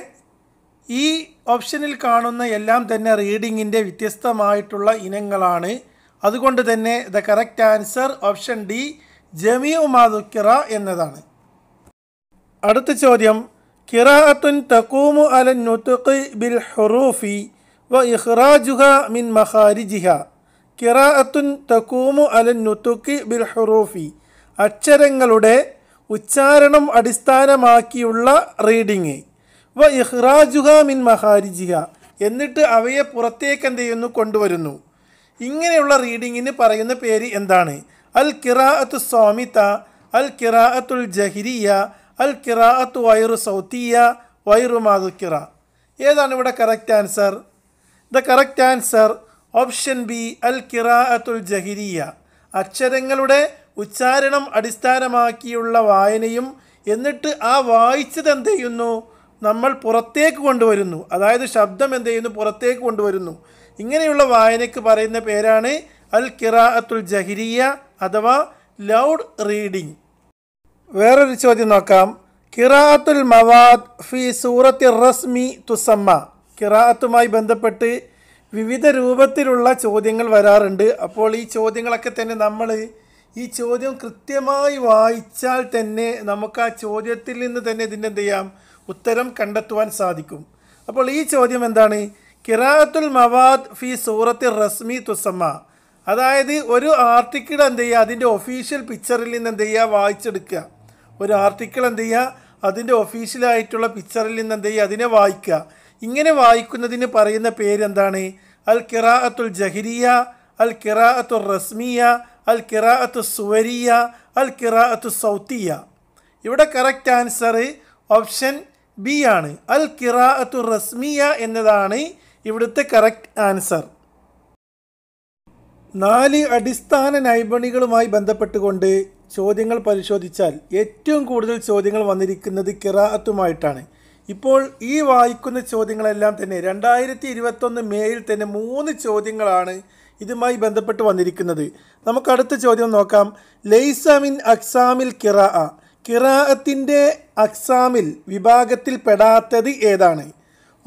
ഈ ഓപ്ഷനിൽ കാണുന്ന എല്ലാം തന്നെ റീഡിങ്ങിൻ്റെ വ്യത്യസ്തമായിട്ടുള്ള ഇനങ്ങളാണ് അതുകൊണ്ട് തന്നെ the correct answer option D ജമി ഉമാദുക്കിറ എന്നതാണ് അടുത്ത ചോദ്യം കിറാഅത്തുൻ തക്കൂമു അലൻ നുത്തുഖ് ബിൽ ഹുറൂഫി വ ഇഹ്റാജുഹ മിൻ മഹാരിജിഹ കിറാഅത്തുൻ തക്കൂമു അലൻ നുത്തുക്കി ബിൽ ഹുറൂഫി അക്ഷരങ്ങളുടെ ഉച്ചാരണം അടിസ്ഥാനമാക്കിയുള്ള റീഡിങ് വ ഇഹ്റാജുഹ മിൻ മഹാരിജിഹ എന്നിട്ട് അവയെ പുറത്തേക്ക് എന്ത് ചെയ്യുന്നു കൊണ്ടുവരുന്നു ഇങ്ങനെയുള്ള റീഡിങ്ങിന് പറയുന്ന പേര് എന്താണ് അൽ കിറാഅത്തു സ്വാമിത അൽ കിറാഅത്തുൽ ജഹിരിയ അൽ കിറാഅത്തു വൈറു സൗത്തിയ വൈറു മാതുക്കിറ ഏതാണ് ഇവിടെ correct answer the correct answer option B അൽ കിറാഅത്തുൽ ജഹിരിയ അക്ഷരങ്ങളുടെ ഉച്ചാരണം അടിസ്ഥാനമാക്കിയുള്ള വായനയും എന്നിട്ട് ആ വായിച്ചത് എന്ത് ചെയ്യുന്നു നമ്മൾ പുറത്തേക്ക് കൊണ്ടുവരുന്നു അതായത് ശബ്ദം എന്ത് ചെയ്യുന്നു പുറത്തേക്ക് കൊണ്ടുവരുന്നു ഇങ്ങനെയുള്ള വായനയ്ക്ക് പറയുന്ന പേരാണ് അൽ കിറാഅത്തുൽ ജഹിരിയ അഥവാ ലൗഡ് റീഡിംഗ് വേറൊരു ചോദ്യം നോക്കാം കിറാഅത്തുൽ മവാദ് ഫി സൂറത്തിൽ റസ്മി തുസമ്മ കിറാത്തുമായി ബന്ധപ്പെട്ട് വിവിധ രൂപത്തിലുള്ള ചോദ്യങ്ങൾ വരാറുണ്ട് അപ്പോൾ ഈ ചോദ്യങ്ങളൊക്കെ തന്നെ നമ്മൾ ഈ ചോദ്യം കൃത്യമായി വായിച്ചാൽ തന്നെ നമുക്ക് ആ ചോദ്യത്തിൽ നിന്ന് തന്നെ ഇതിൻ്റെ എന്ത് ചെയ്യാം ഉത്തരം കണ്ടെത്തുവാൻ സാധിക്കും അപ്പോൾ ഈ ചോദ്യം എന്താണ് കിറാത്തുൽ മവാദ് ഫി സൂറത്തിൽ റസ്മി തുസമ്മ അതായത് ഒരു ആർട്ടിക്കിൾ എന്ത് ചെയ്യുക അതിൻ്റെ ഒഫീഷ്യൽ പിക്ചറിൽ നിന്ന് എന്ത് ചെയ്യുക വായിച്ചെടുക്കുക ഒരു ആർട്ടിക്കിൾ എന്ത് ചെയ്യുക അതിൻ്റെ ഒഫീഷ്യലായിട്ടുള്ള പിക്ചറിൽ നിന്ന് എന്ത് ചെയ്യുക അതിനെ വായിക്കുക ഇങ്ങനെ വായിക്കുന്നതിന് പറയുന്ന പേരെന്താണ് അൽ കിറാഅത്തുൽ ജഹരിയ അൽ അത്തുൽ റസ്മിയ അൽ അത്തു സുവരിയ അൽ അത്തു സൗത്തിയ ഇവിടെ കറക്റ്റ് ആൻസർ ഓപ്ഷൻ ബി ആണ് അൽ കിറാഅത്തു റസ്മിയ എന്നതാണ് ഇവിടുത്തെ കറക്റ്റ് ആൻസർ നാല് അടിസ്ഥാന നൈപുണികളുമായി ബന്ധപ്പെട്ടുകൊണ്ട് ചോദ്യങ്ങൾ പരിശോധിച്ചാൽ ഏറ്റവും കൂടുതൽ ചോദ്യങ്ങൾ വന്നിരിക്കുന്നത് കിറാഅത്തുമായിട്ടാണ് ഇപ്പോൾ ഈ വായിക്കുന്ന ചോദ്യങ്ങളെല്ലാം തന്നെ രണ്ടായിരത്തി ഇരുപത്തൊന്ന് മേയിൽ തന്നെ മൂന്ന് ചോദ്യങ്ങളാണ് ഇതുമായി ബന്ധപ്പെട്ട് വന്നിരിക്കുന്നത് നമുക്ക് അടുത്ത ചോദ്യം നോക്കാം ലെയ്സമിൻ അക്സാമിൽ കിറ അ കിറാഅത്തിൻ്റെ അക്സാമിൽ വിഭാഗത്തിൽ പെടാത്തത് ഏതാണ്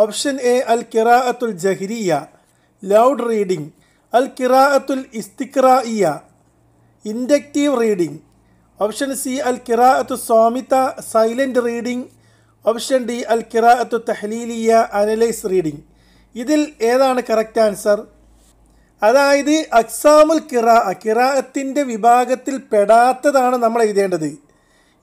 ഓപ്ഷൻ എ അൽ കിറാഅത്തുൽ ജഹ്രിയ ലൗഡ് റീഡിംഗ് അൽ കിറാഅത്തുൽ ഇസ്തിക്രായിയ ഇൻഡക്റ്റീവ് റീഡിംഗ് ഓപ്ഷൻ സി അൽ കിറാഅത്തു സോമിത സൈലൻറ്റ് റീഡിംഗ് ഓപ്ഷൻ ഡി അൽ കിറാഅത്തു തഹ്ലീലിയ അനലൈസ് റീഡിംഗ് ഇതിൽ ഏതാണ് കറക്റ്റ് ആൻസർ അതായത് അക്സാമുൽ കിറാ കിറാഅത്തിൻ്റെ വിഭാഗത്തിൽ പെടാത്തതാണ് നമ്മൾ എഴുതേണ്ടത്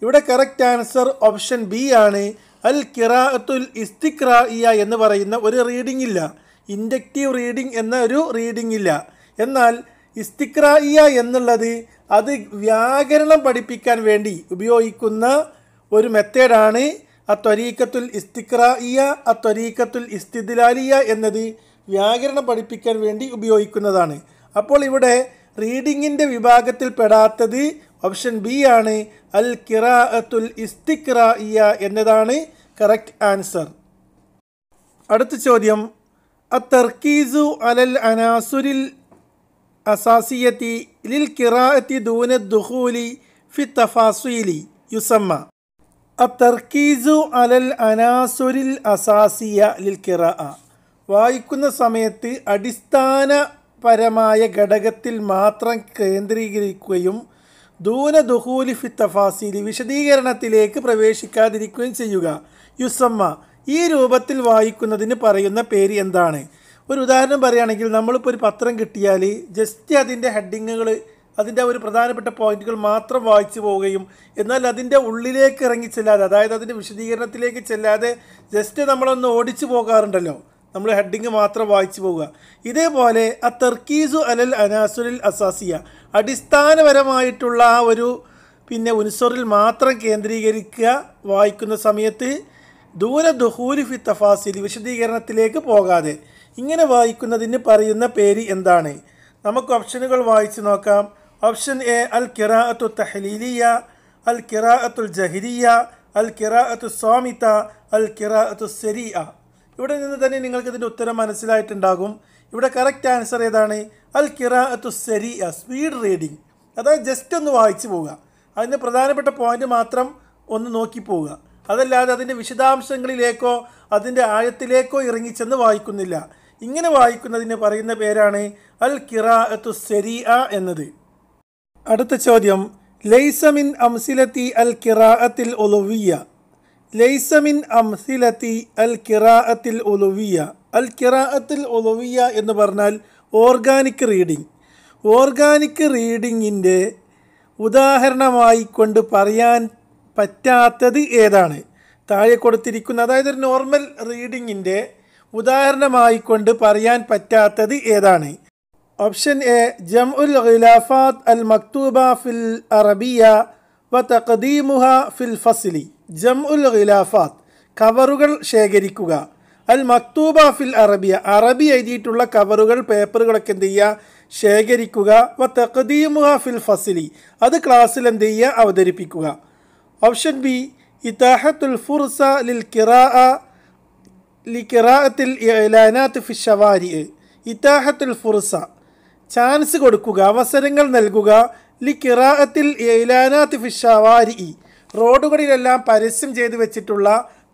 ഇവിടെ കറക്റ്റ് ആൻസർ ഓപ്ഷൻ ബി ആണ് അൽ കിറാഅത്തുൽ ഇസ്തിക്രാഇയ എന്ന് പറയുന്ന ഒരു റീഡിംഗ് ഇല്ല ഇൻഡക്റ്റീവ് റീഡിംഗ് എന്ന ഒരു റീഡിംഗ് ഇല്ല എന്നാൽ ഇസ്തിക്രായിയ എന്നുള്ളത് അത് വ്യാകരണം പഠിപ്പിക്കാൻ വേണ്ടി ഉപയോഗിക്കുന്ന ഒരു മെത്തേഡാണ് അത്വരീക്കത്തുൽ ഇസ്തിക്രായിയ അത്വരീക്കത്തുൽ ഇസ്തിദിലാലിയ എന്നത് വ്യാകരണം പഠിപ്പിക്കാൻ വേണ്ടി ഉപയോഗിക്കുന്നതാണ് അപ്പോൾ ഇവിടെ റീഡിങ്ങിൻ്റെ വിഭാഗത്തിൽ പെടാത്തത് ഓപ്ഷൻ ബി ആണ് അൽ കിറാഅത്തുൽ ഇസ്തിക്രായിയ എന്നതാണ് കറക്റ്റ് ആൻസർ അടുത്ത ചോദ്യം തർക്കീസു അലൽ അനാസുരിൽ അസാസിയത്തി ലിൽ കിറാഅത്തി ദൂന ദുഹൂലി ഫി തഫാസുലി യുസമ്മ അത്തർക്കീസു അലൽ അനാസുരിൽ അസാസിയ ലിൽ കിറ വായിക്കുന്ന സമയത്ത് അടിസ്ഥാനപരമായ ഘടകത്തിൽ മാത്രം കേന്ദ്രീകരിക്കുകയും ദൂന ദുഹൂലി തഫാസീലി വിശദീകരണത്തിലേക്ക് പ്രവേശിക്കാതിരിക്കുകയും ചെയ്യുക യുസമ്മ ഈ രൂപത്തിൽ വായിക്കുന്നതിന് പറയുന്ന പേര് എന്താണ് ഒരു ഉദാഹരണം പറയുകയാണെങ്കിൽ നമ്മളിപ്പോൾ ഒരു പത്രം കിട്ടിയാൽ ജസ്റ്റ് അതിൻ്റെ ഹെഡിങ്ങുകൾ അതിൻ്റെ ഒരു പ്രധാനപ്പെട്ട പോയിന്റുകൾ മാത്രം വായിച്ചു പോവുകയും എന്നാൽ അതിൻ്റെ ഉള്ളിലേക്ക് ഇറങ്ങി ചെല്ലാതെ അതായത് അതിൻ്റെ വിശദീകരണത്തിലേക്ക് ചെല്ലാതെ ജസ്റ്റ് നമ്മളൊന്ന് ഓടിച്ചു പോകാറുണ്ടല്ലോ നമ്മൾ ഹെഡിങ് മാത്രം വായിച്ചു പോവുക ഇതേപോലെ ആ തെർക്കീസു അലൽ അനാസുലിൽ അസാസിയ അടിസ്ഥാനപരമായിട്ടുള്ള ആ ഒരു പിന്നെ ഉൻസറിൽ മാത്രം കേന്ദ്രീകരിക്കുക വായിക്കുന്ന സമയത്ത് ദൂര ദുഹൂരിഫി തഫാസിൽ വിശദീകരണത്തിലേക്ക് പോകാതെ ഇങ്ങനെ വായിക്കുന്നതിന് പറയുന്ന പേര് എന്താണ് നമുക്ക് ഓപ്ഷനുകൾ വായിച്ചു നോക്കാം ഓപ്ഷൻ എ അൽ കിറാഅത്തു തഹലീലിയ അൽ കിറാഅത്തുൽ ജഹിരിയ അൽ കിറാഅത്തു സ്വാമിത അൽ കിറാഅത്തു സെരിയ ഇവിടെ നിന്ന് തന്നെ നിങ്ങൾക്ക് ഇതിൻ്റെ ഉത്തരം മനസ്സിലായിട്ടുണ്ടാകും ഇവിടെ കറക്റ്റ് ആൻസർ ഏതാണ് അൽ കിറാഅത്തു സെരിയ സ്പീഡ് റീഡിംഗ് അതായത് ജസ്റ്റ് ഒന്ന് വായിച്ചു പോവുക അതിൻ്റെ പ്രധാനപ്പെട്ട പോയിന്റ് മാത്രം ഒന്ന് നോക്കി പോവുക അതല്ലാതെ അതിൻ്റെ വിശദാംശങ്ങളിലേക്കോ അതിൻ്റെ ആഴത്തിലേക്കോ ഇറങ്ങിച്ചെന്ന് വായിക്കുന്നില്ല ഇങ്ങനെ വായിക്കുന്നതിന് പറയുന്ന പേരാണ് അൽ കിറാഅത്തു സെരിയ എന്നത് അടുത്ത ചോദ്യം ലൈസമിൻ അംസിലത്തി അൽ കിറാഅത്തിൽ ഒലുവിയ ലൈസമിൻ അംസിലത്തി അൽ കിറാഅത്തിൽ ഒലുവിയ അൽ കിറാഅത്തിൽ ഒലുവിയ എന്ന് പറഞ്ഞാൽ ഓർഗാനിക് റീഡിംഗ് ഓർഗാനിക് റീഡിങ്ങിൻ്റെ ഉദാഹരണമായി കൊണ്ട് പറയാൻ പറ്റാത്തത് ഏതാണ് താഴെ കൊടുത്തിരിക്കുന്ന അതായത് ഒരു നോർമൽ റീഡിങ്ങിൻ്റെ ഉദാഹരണമായിക്കൊണ്ട് പറയാൻ പറ്റാത്തത് ഏതാണ് ഓപ്ഷൻ എ ജം ഉൽ ഖിലാഫാത്ത് അൽ മക്തൂബ ഫിൽ അറബിയ വ തഖദീമുഹ ഫിൽ ഫസിലി ജം ഉൽ കവറുകൾ ശേഖരിക്കുക അൽ മക്തൂബ ഫിൽ അറബിയ അറബി എഴുതിയിട്ടുള്ള കവറുകൾ പേപ്പറുകളൊക്കെ എന്ത് ചെയ്യുക ശേഖരിക്കുക വ തഖദീമുഹ ഫിൽ ഫസിലി അത് ക്ലാസ്സിൽ എന്ത് ചെയ്യുക അവതരിപ്പിക്കുക ഓപ്ഷൻ ബി ഇതാഹത്തുൽ ഫുർസ ലിൽ കിറാ ലി കിറാഅത്തിൽ ഇലാനാത്ത് ഷവാരി ഇതാഹത്തുൽ ഫുർസ ചാൻസ് കൊടുക്കുക അവസരങ്ങൾ നൽകുക ലി കിറാഅത്തിൽ ഫിഷാവാരി ഇ റോഡുകളിലെല്ലാം പരസ്യം ചെയ്തു വെച്ചിട്ടുള്ള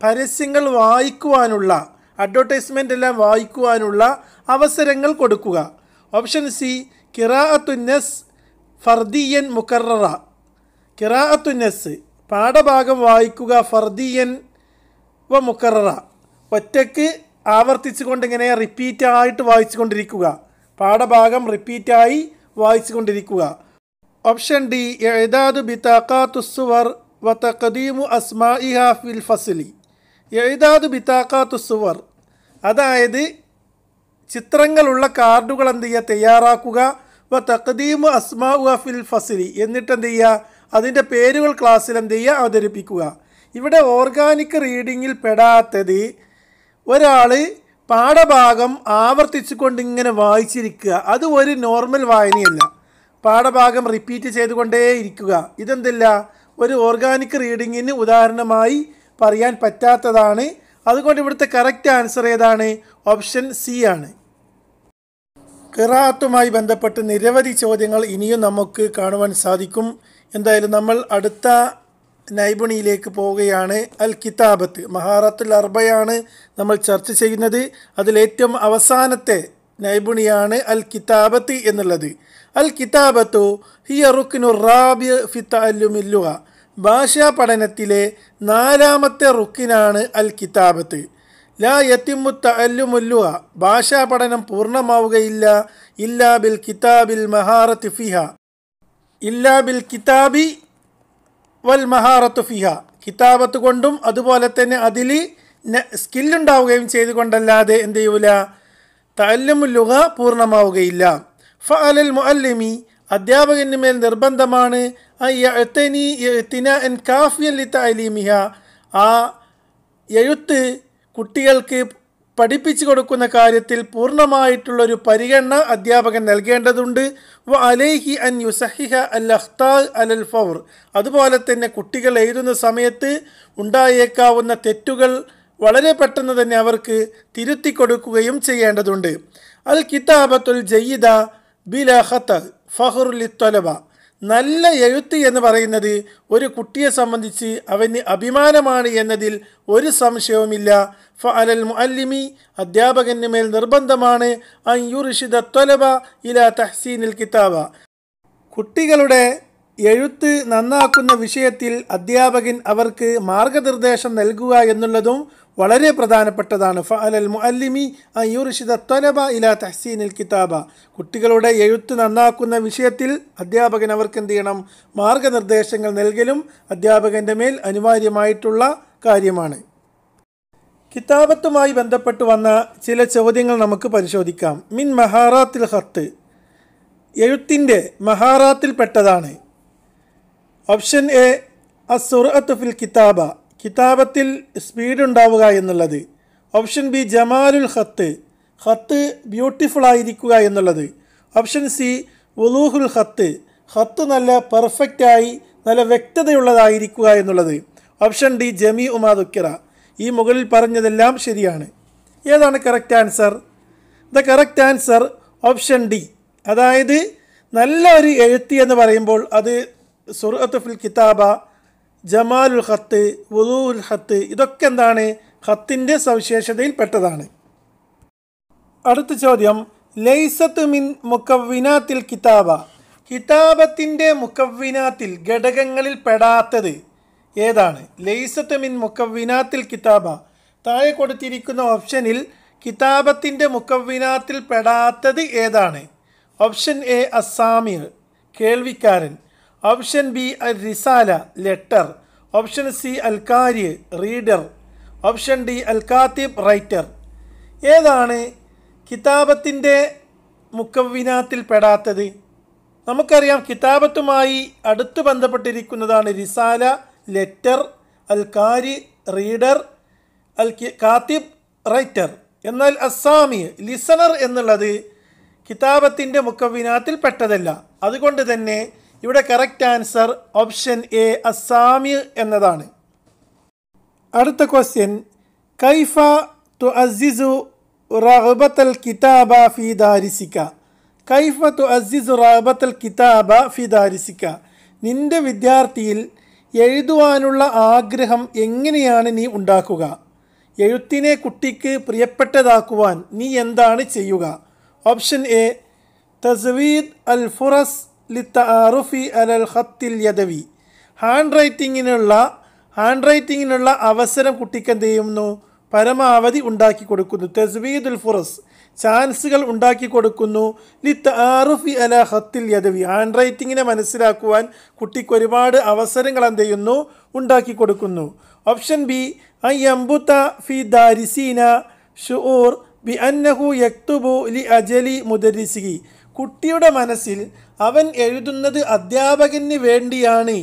പരസ്യങ്ങൾ വായിക്കുവാനുള്ള അഡ്വർടൈസ്മെൻ്റ് എല്ലാം വായിക്കുവാനുള്ള അവസരങ്ങൾ കൊടുക്കുക ഓപ്ഷൻ സി കിറാഅത്തുന്നസ് ഫർദിയൻ മുക്കറ കിറാഅത്തുന്നസ് പാഠഭാഗം വായിക്കുക ഫർദിയൻ വ മുക്കറ ഒറ്റയ്ക്ക് ആവർത്തിച്ചുകൊണ്ട് ഇങ്ങനെ റിപ്പീറ്റ് ആയിട്ട് വായിച്ചു കൊണ്ടിരിക്കുക പാഠഭാഗം റിപ്പീറ്റായി വായിച്ചുകൊണ്ടിരിക്കുക ഓപ്ഷൻ ഡി എഴുതാദു ബിത്താക്കാത്തുസുവർ വ തഖദീമു അസ്മാ ഇഹ ഫിൽ ഫസലി എഴുതാദു ബിത്താക്കാത്തുസുവർ അതായത് ചിത്രങ്ങളുള്ള കാർഡുകൾ എന്ത് ചെയ്യുക തയ്യാറാക്കുക വ തക്കദീമു അസ്മാ ഉ ഫിൽ ഫസലി എന്നിട്ട് എന്ത് ചെയ്യുക അതിൻ്റെ പേരുകൾ ക്ലാസ്സിൽ എന്ത് ചെയ്യുക അവതരിപ്പിക്കുക ഇവിടെ ഓർഗാനിക് റീഡിങ്ങിൽ പെടാത്തത് ഒരാൾ പാഠഭാഗം ആവർത്തിച്ചുകൊണ്ട് ഇങ്ങനെ വായിച്ചിരിക്കുക അത് ഒരു നോർമൽ വായനയല്ല പാഠഭാഗം റിപ്പീറ്റ് ചെയ്തുകൊണ്ടേ ഇരിക്കുക ഇതെന്തല്ല ഒരു ഓർഗാനിക് റീഡിങ്ങിന് ഉദാഹരണമായി പറയാൻ പറ്റാത്തതാണ് അതുകൊണ്ട് ഇവിടുത്തെ കറക്റ്റ് ആൻസർ ഏതാണ് ഓപ്ഷൻ സി ആണ് കിറാത്തുമായി ബന്ധപ്പെട്ട് നിരവധി ചോദ്യങ്ങൾ ഇനിയും നമുക്ക് കാണുവാൻ സാധിക്കും എന്തായാലും നമ്മൾ അടുത്ത നൈപുണിയിലേക്ക് പോവുകയാണ് അൽ കിതാബത്ത് മഹാറത്തുൽ അർബയാണ് നമ്മൾ ചർച്ച ചെയ്യുന്നത് അതിലേറ്റവും അവസാനത്തെ നൈപുണിയാണ് അൽ കിതാബത്ത് എന്നുള്ളത് അൽ കിതാബത്തു ഹിയ റുക്കിനു റാബിയ ഫിത്തല്ലുമില്ലുക ഭാഷാ പഠനത്തിലെ നാലാമത്തെ റുക്കിനാണ് അൽ കിതാബത്ത് ലാ യത്തിമുത്ത അല്ലുമുല്ലുക ഭാഷാ പഠനം പൂർണ്ണമാവുകയില്ല ഇല്ലാ ബിൽ കിതാബിൽ മഹാറത്ത് ഫിഹ ഇല്ലാ ബിൽ കിതാബി വൽ മഹാറത്തു ഫിഹ കിതാബത്ത് കൊണ്ടും അതുപോലെ തന്നെ അതിൽ സ്കില്ലുണ്ടാവുകയും ചെയ്തുകൊണ്ടല്ലാതെ എന്ത് ചെയ്യൂല തല്ലുമുല്ലുക പൂർണ്ണമാവുകയില്ല ഫ അലൽ മുഅല്ലിമി അധ്യാപകന് മേൽ നിർബന്ധമാണ് കാഫിയൻ ലിത്ത അലീമിഹ ആ എഴുത്ത് കുട്ടികൾക്ക് പഠിപ്പിച്ചു കൊടുക്കുന്ന കാര്യത്തിൽ പൂർണ്ണമായിട്ടുള്ളൊരു പരിഗണന അധ്യാപകൻ നൽകേണ്ടതുണ്ട് വ അലേഹി അൻ യുസഹിഹ അൽ അഖ്താ അലൽ ഫൗർ അതുപോലെ തന്നെ കുട്ടികൾ എഴുതുന്ന സമയത്ത് ഉണ്ടായേക്കാവുന്ന തെറ്റുകൾ വളരെ പെട്ടെന്ന് തന്നെ അവർക്ക് തിരുത്തി കൊടുക്കുകയും ചെയ്യേണ്ടതുണ്ട് അൽ കിതാബത്തുൽ ജയ്യിദ ബിൽ അഹത്ത് ഫഹുർ ലിത്തൊലബ നല്ല എഴുത്ത് എന്ന് പറയുന്നത് ഒരു കുട്ടിയെ സംബന്ധിച്ച് അവന് അഭിമാനമാണ് എന്നതിൽ ഒരു സംശയവുമില്ല ഫ അലൽ മുഅല്ലിമി അധ്യാപകന് മേൽ നിർബന്ധമാണ് അൻ യുർഷിദ ത്വലബ ഇല തഹ്സീനിൽ കിതാബ കുട്ടികളുടെ എഴുത്ത് നന്നാക്കുന്ന വിഷയത്തിൽ അധ്യാപകൻ അവർക്ക് മാർഗനിർദ്ദേശം നൽകുക എന്നുള്ളതും വളരെ പ്രധാനപ്പെട്ടതാണ് ഫഅലൽ മുഅല്ലിമി അയ്യുർഷിദ ത്വലബ ഇലാ തഹസീനിൽ കിതാബ കുട്ടികളുടെ എഴുത്ത് നന്നാക്കുന്ന വിഷയത്തിൽ അധ്യാപകൻ അവർക്ക് എന്ത് ചെയ്യണം മാർഗനിർദ്ദേശങ്ങൾ നൽകലും അധ്യാപകൻ്റെ മേൽ അനിവാര്യമായിട്ടുള്ള കാര്യമാണ് കിതാബത്തുമായി ബന്ധപ്പെട്ട് വന്ന ചില ചോദ്യങ്ങൾ നമുക്ക് പരിശോധിക്കാം മിൻ മഹാറാത്തിൽ ഹത്ത് എഴുത്തിൻ്റെ മഹാറാത്തിൽപ്പെട്ടതാണ് ഓപ്ഷൻ എ അസുറത്ത് ഫിൽ കിതാബ കിതാബത്തിൽ സ്പീഡ് ഉണ്ടാവുക എന്നുള്ളത് ഓപ്ഷൻ ബി ജമാലുൽ ഹത്ത് ഹത്ത് ബ്യൂട്ടിഫുൾ ആയിരിക്കുക എന്നുള്ളത് ഓപ്ഷൻ സി വുലൂഹുൽ ഹത്ത് ഹത്ത് നല്ല പെർഫെക്റ്റായി നല്ല വ്യക്തതയുള്ളതായിരിക്കുക എന്നുള്ളത് ഓപ്ഷൻ ഡി ജമി ഉമാ ദുക്കിറ ഈ മുകളിൽ പറഞ്ഞതെല്ലാം ശരിയാണ് ഏതാണ് correct answer the correct answer option D അതായത് നല്ല ഒരു എഴുത്തി എന്ന് പറയുമ്പോൾ അത് സുറത്തുൽ കിതാബ ജമാലുൽ ഹത്ത് വുദൂൽ ഹത്ത് ഇതൊക്കെ എന്താണ് ഹത്തിൻ്റെ സവിശേഷതയിൽ പെട്ടതാണ് അടുത്ത ചോദ്യം ലൈസത്ത് മിൻ മുക്കവ്വിനാത്തിൽ കിതാബ കിതാബത്തിൻ്റെ മുക്കവ്വിനാത്തിൽ ഘടകങ്ങളിൽ പെടാത്തത് ഏതാണ് ലൈസത്ത് മിൻ മുക്കവ്വിനാത്തിൽ കിതാബ താഴെ കൊടുത്തിരിക്കുന്ന ഓപ്ഷനിൽ കിതാബത്തിൻ്റെ മുക്കവ്വിനാത്തിൽ പെടാത്തത് ഏതാണ് ഓപ്ഷൻ എ അസാമിർ കേൾവിക്കാരൻ ഓപ്ഷൻ ബി അൽ റിസാല ലെറ്റർ ഓപ്ഷൻ സി അൽ കാര്യ റീഡർ ഓപ്ഷൻ ഡി അൽ കാത്തിബ് റൈറ്റർ ഏതാണ് കിതാബത്തിൻ്റെ മുഖവിനാത്തിൽ പെടാത്തത് നമുക്കറിയാം കിതാബത്തുമായി അടുത്ത് ബന്ധപ്പെട്ടിരിക്കുന്നതാണ് റിസാല ലെറ്റർ അൽ കാരി റീഡർ അൽ കാത്തിബ് റൈറ്റർ എന്നാൽ അസ്സാമി ലിസണർ എന്നുള്ളത് കിതാബത്തിൻ്റെ മുഖവിനാത്തിൽ പെട്ടതല്ല അതുകൊണ്ട് തന്നെ ഇവിടെ കറക്റ്റ് ആൻസർ ഓപ്ഷൻ എ അസാമി എന്നതാണ് അടുത്ത ക്വസ്റ്റ്യൻ കൈഫ തു അസിസു റഹബത്തൽ കിതാബ ഫി ദാരിസിക്ക കൈഫ തു അസിസു റഹബത്തൽ കിതാബ ഫി ദാരിസിക്ക നിന്റെ വിദ്യാർത്ഥിയിൽ എഴുതുവാനുള്ള ആഗ്രഹം എങ്ങനെയാണ് നീ ഉണ്ടാക്കുക എഴുത്തിനെ കുട്ടിക്ക് പ്രിയപ്പെട്ടതാക്കുവാൻ നീ എന്താണ് ചെയ്യുക ഓപ്ഷൻ എ തസ്വീദ് അൽ ഫുറസ് ലിത്താറുഫി അലൽ ഹത്തിൽ യദവി ഹാൻഡ് റൈറ്റിങ്ങിനുള്ള ഹാൻഡ് റൈറ്റിങ്ങിനുള്ള അവസരം കുട്ടിക്ക് എന്ത് ചെയ്യുന്നു പരമാവധി ഉണ്ടാക്കി കൊടുക്കുന്നു തസ്ബീദുൽ ഫുറസ് ചാൻസുകൾ ഉണ്ടാക്കി കൊടുക്കുന്നു ലിത്താറുഫി അല ഹത്തിൽ യദവി ഹാൻഡ് റൈറ്റിങ്ങിനെ മനസ്സിലാക്കുവാൻ കുട്ടിക്ക് ഒരുപാട് അവസരങ്ങൾ എന്ത് ചെയ്യുന്നു ഉണ്ടാക്കി കൊടുക്കുന്നു ഓപ്ഷൻ ബി ഐ അംബുത്ത ഫി ദാരിസീന ഷുഊർ ബി അന്നഹു യക്തുബു ലി അജലി മുദരിസി കുട്ടിയുടെ മനസ്സിൽ അവൻ എഴുതുന്നത് അധ്യാപകന് വേണ്ടിയാണ്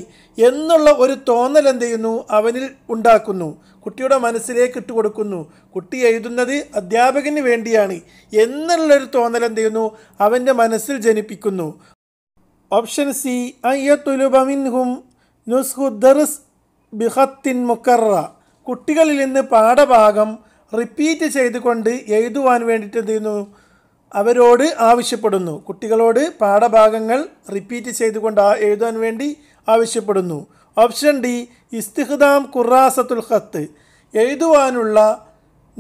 എന്നുള്ള ഒരു തോന്നൽ എന്ത് ചെയ്യുന്നു അവനിൽ ഉണ്ടാക്കുന്നു കുട്ടിയുടെ മനസ്സിലേക്ക് ഇട്ട് കൊടുക്കുന്നു കുട്ടി എഴുതുന്നത് അധ്യാപകന് വേണ്ടിയാണ് എന്നുള്ളൊരു തോന്നൽ എന്ത് ചെയ്യുന്നു അവൻ്റെ മനസ്സിൽ ജനിപ്പിക്കുന്നു ഓപ്ഷൻ സി അയ്യത്തുലുബമിൻഹും നുസ്ഹുദ്ദർസ് ബിഹത്തിൻ മുക്കറ കുട്ടികളിൽ നിന്ന് പാഠഭാഗം റിപ്പീറ്റ് ചെയ്തുകൊണ്ട് എഴുതുവാൻ വേണ്ടിയിട്ട് എന്ത് ചെയ്യുന്നു അവരോട് ആവശ്യപ്പെടുന്നു കുട്ടികളോട് പാഠഭാഗങ്ങൾ റിപ്പീറ്റ് ചെയ്തുകൊണ്ട് എഴുതാൻ വേണ്ടി ആവശ്യപ്പെടുന്നു ഓപ്ഷൻ ഡി ഇസ്തിഹദാം ഖുറാസത്തുൽ ഖത്ത് എഴുതുവാനുള്ള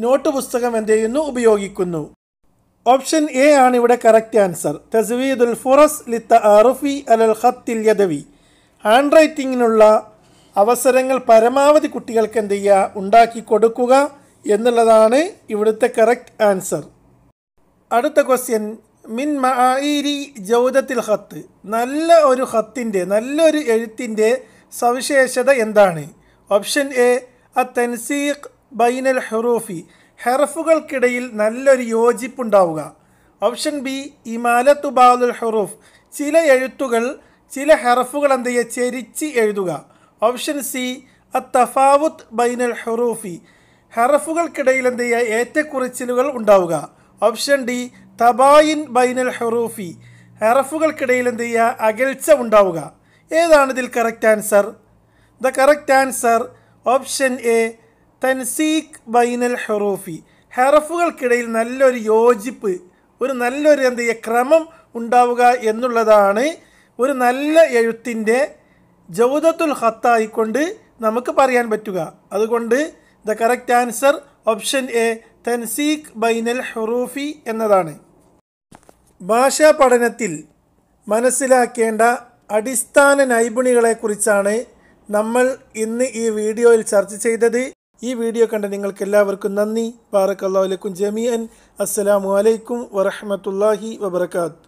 നോട്ട് പുസ്തകം എന്ത് ചെയ്യുന്നു ഉപയോഗിക്കുന്നു ഓപ്ഷൻ എ ആണ് ഇവിടെ കറക്റ്റ് ആൻസർ തസ്വീദുൽ ഫുറസ് ലിത്ത അറുഫി അലൽ ഖത്തിൽ യദവി ഹാൻഡ് റൈറ്റിങ്ങിനുള്ള അവസരങ്ങൾ പരമാവധി കുട്ടികൾക്ക് എന്ത് ചെയ്യുക ഉണ്ടാക്കി കൊടുക്കുക എന്നുള്ളതാണ് ഇവിടുത്തെ കറക്റ്റ് ആൻസർ അടുത്ത ക്വസ്റ്റ്യൻ മിൻ മാരി ജൗദത്തിൽ ഹത്ത് നല്ല ഒരു ഹത്തിൻ്റെ നല്ലൊരു എഴുത്തിൻ്റെ സവിശേഷത എന്താണ് ഓപ്ഷൻ എ അ തൻസീഖ് ബൈനൽ ഹെറൂഫി ഹെറഫുകൾക്കിടയിൽ നല്ലൊരു യോജിപ്പുണ്ടാവുക ഓപ്ഷൻ ബി ഇമാലത്തു ബാദുൽ ഹെറൂഫ് ചില എഴുത്തുകൾ ചില ഹെറഫുകൾ എന്ത് ചെയ്യുക ചെരിച്ച് എഴുതുക ഓപ്ഷൻ സി അ തഫാവുത്ത് ബൈനൽ ഹെറൂഫി ഹെറഫുകൾക്കിടയിൽ എന്ത് ചെയ്യുക ഏറ്റക്കുറിച്ചിലുകൾ ഉണ്ടാവുക ഓപ്ഷൻ ഡി തബായിൻ ബൈനൽ ഹെറൂഫി ഹെറഫുകൾക്കിടയിൽ എന്ത് ചെയ്യുക അകൽച്ച ഉണ്ടാവുക ഏതാണ് ഇതിൽ correct answer the correct answer option A തൻസീഖ് ബൈനൽ ഹെറൂഫി ഹെറഫുകൾക്കിടയിൽ നല്ലൊരു യോജിപ്പ് ഒരു നല്ലൊരു എന്ത് ചെയ്യുക ക്രമം ഉണ്ടാവുക എന്നുള്ളതാണ് ഒരു നല്ല എഴുത്തിൻ്റെ ജൗദത്തുൽ ഹത്തായിക്കൊണ്ട് നമുക്ക് പറയാൻ പറ്റുക അതുകൊണ്ട് the correct answer option A തൻസീഖ് ബൈനൽ ഹുറൂഫി എന്നതാണ് ഭാഷാ പഠനത്തിൽ മനസ്സിലാക്കേണ്ട അടിസ്ഥാന നൈപുണികളെക്കുറിച്ചാണ് നമ്മൾ ഇന്ന് ഈ വീഡിയോയിൽ ചർച്ച ചെയ്തത് ഈ വീഡിയോ കണ്ട നിങ്ങൾക്ക് എല്ലാവർക്കും നന്ദി ബാറക്കല്ലാ ലക്കും ജമീഅൻ അസ്സലാമു അലൈക്കും വറഹമത്തല്ലാഹി വബർക്കാത്തു